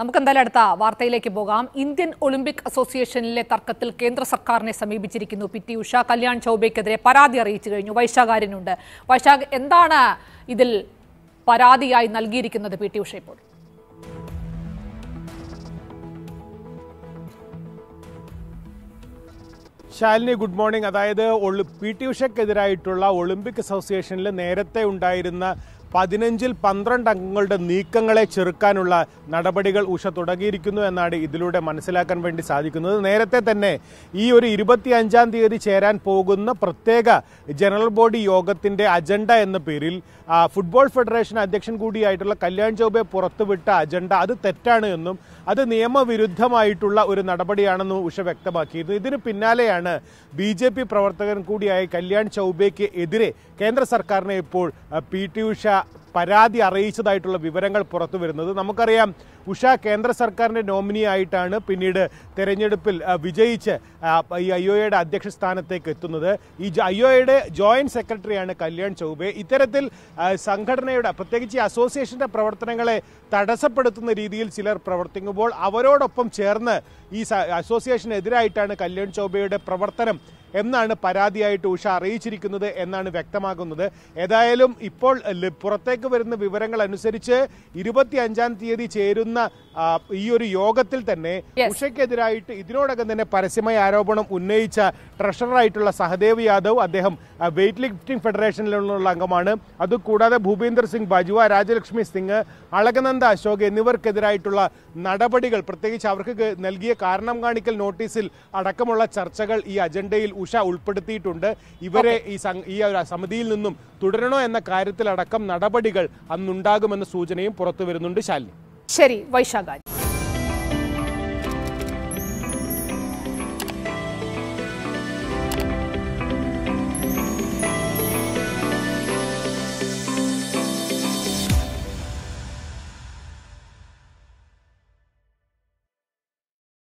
നമുക്ക് എന്തായാലും അടുത്ത വാർത്തയിലേക്ക് പോകാം ഇന്ത്യൻ ഒളിമ്പിക് അസോസിയേഷനിലെ തർക്കത്തിൽ കേന്ദ്ര സർക്കാരിനെ സമീപിച്ചിരിക്കുന്നു പി ടി ഉഷ കല്യാൺ ചൗബയ്ക്കെതിരെ പരാതി അറിയിച്ചു കഴിഞ്ഞു വൈശാഖാരനുണ്ട് വൈശാഖ് എന്താണ് ഇതിൽ പരാതിയായി നൽകിയിരിക്കുന്നത് പി ടി ഉഷ ഇപ്പോൾ ശാലിനി ഗുഡ് മോർണിംഗ് അതായത് പി ടി ഉഷയ്ക്കെതിരായിട്ടുള്ള ഒളിമ്പിക് അസോസിയേഷനിൽ നേരത്തെ ഉണ്ടായിരുന്ന പതിനഞ്ചിൽ പന്ത്രണ്ട് അംഗങ്ങളുടെ നീക്കങ്ങളെ ചെറുക്കാനുള്ള നടപടികൾ ഉഷ തുടങ്ങിയിരിക്കുന്നു എന്നാണ് ഇതിലൂടെ മനസ്സിലാക്കാൻ വേണ്ടി സാധിക്കുന്നത് നേരത്തെ തന്നെ ഈ ഒരു അഞ്ചാം തീയതി ചേരാൻ പോകുന്ന പ്രത്യേക ജനറൽ ബോഡി യോഗത്തിൻ്റെ അജണ്ട എന്ന പേരിൽ ഫുട്ബോൾ ഫെഡറേഷൻ അധ്യക്ഷൻ കൂടിയായിട്ടുള്ള കല്യാൺ ചൗബെ പുറത്തുവിട്ട അജണ്ട അത് തെറ്റാണ് എന്നും അത് നിയമവിരുദ്ധമായിട്ടുള്ള ഒരു നടപടിയാണെന്നും ഉഷ വ്യക്തമാക്കിയിരുന്നു ഇതിന് പിന്നാലെയാണ് ബി ജെ പി പ്രവർത്തകൻ കൂടിയായ കല്യാൺ ചൗബെക്ക് എതിരെ കേന്ദ്ര സർക്കാരിനെ ഇപ്പോൾ പി ടി ഉഷ പരാതി അറിയിച്ചതായിട്ടുള്ള വിവരങ്ങൾ പുറത്തു വരുന്നത് നമുക്കറിയാം ഉഷ കേന്ദ്ര സർക്കാരിൻ്റെ നോമിനി ആയിട്ടാണ് പിന്നീട് തെരഞ്ഞെടുപ്പിൽ വിജയിച്ച് ഈ ഐ എയുടെ അധ്യക്ഷ സ്ഥാനത്തേക്ക് എത്തുന്നത് ഈ ഐ എയുടെ ജോയിൻറ്റ് സെക്രട്ടറിയാണ് കല്യാൺ ചൗബെ ഇത്തരത്തിൽ സംഘടനയുടെ പ്രത്യേകിച്ച് ഈ അസോസിയേഷൻ്റെ പ്രവർത്തനങ്ങളെ തടസ്സപ്പെടുത്തുന്ന രീതിയിൽ ചിലർ പ്രവർത്തിക്കുമ്പോൾ അവരോടൊപ്പം ചേർന്ന് ഈ അസോസിയേഷനെതിരായിട്ടാണ് കല്യാൺ ചൗബയുടെ പ്രവർത്തനം എന്നാണ് പരാതിയായിട്ട് ഉഷ അറിയിച്ചിരിക്കുന്നത് എന്നാണ് വ്യക്തമാകുന്നത് ഏതായാലും ഇപ്പോൾ പുറത്തേക്ക് വരുന്ന വിവരങ്ങൾ അനുസരിച്ച് ഇരുപത്തി അഞ്ചാം തീയതി ചേരുന്ന ഈ ഒരു യോഗത്തിൽ തന്നെ ഉഷയ്ക്കെതിരായിട്ട് ഇതിനോടകം തന്നെ പരസ്യമായ ആരോപണം ഉന്നയിച്ച ട്രഷററായിട്ടുള്ള സഹദേവ് യാദവ് അദ്ദേഹം വെയ്റ്റ് ലിഫ്റ്റിംഗ് ഫെഡറേഷനിലുള്ള അംഗമാണ് അതുകൂടാതെ ഭൂപേന്ദർ സിംഗ് ബജുവ രാജലക്ഷ്മി സിംഗ് അളകനന്ദ അശോക് എന്നിവർക്കെതിരായിട്ടുള്ള നടപടികൾ പ്രത്യേകിച്ച് അവർക്ക് നൽകിയ കാരണം കാണിക്കൽ നോട്ടീസിൽ അടക്കമുള്ള ചർച്ചകൾ ഈ അജണ്ടയിൽ ഉഷ ഉൾപ്പെടുത്തിയിട്ടുണ്ട് ഇവരെ ഈ ഈ ഒരു സമിതിയിൽ നിന്നും തുടരണോ എന്ന കാര്യത്തിലടക്കം നടപടികൾ അന്നുണ്ടാകുമെന്ന സൂചനയും പുറത്തു വരുന്നുണ്ട് ശാലിനി ശരി വൈശാഖാൻ